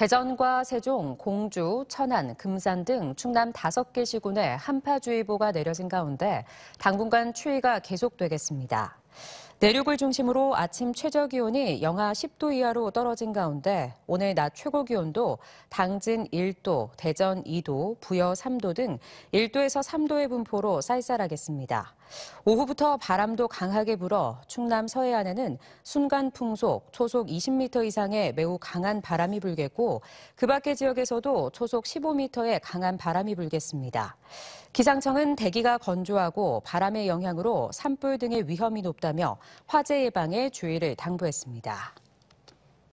대전과 세종, 공주, 천안, 금산 등 충남 다섯 개 시군에 한파주의보가 내려진 가운데 당분간 추위가 계속되겠습니다. 내륙을 중심으로 아침 최저 기온이 영하 10도 이하로 떨어진 가운데 오늘 낮 최고 기온도 당진 1도, 대전 2도, 부여 3도 등 1도에서 3도의 분포로 쌀쌀하겠습니다. 오후부터 바람도 강하게 불어 충남 서해안에는 순간 풍속 초속 20m 이상의 매우 강한 바람이 불겠고 그 밖의 지역에서도 초속 15m의 강한 바람이 불겠습니다. 기상청은 대기가 건조하고 바람의 영향으로 산불 등의 위험이 높다며 화재 예방에 주의를 당부했습니다.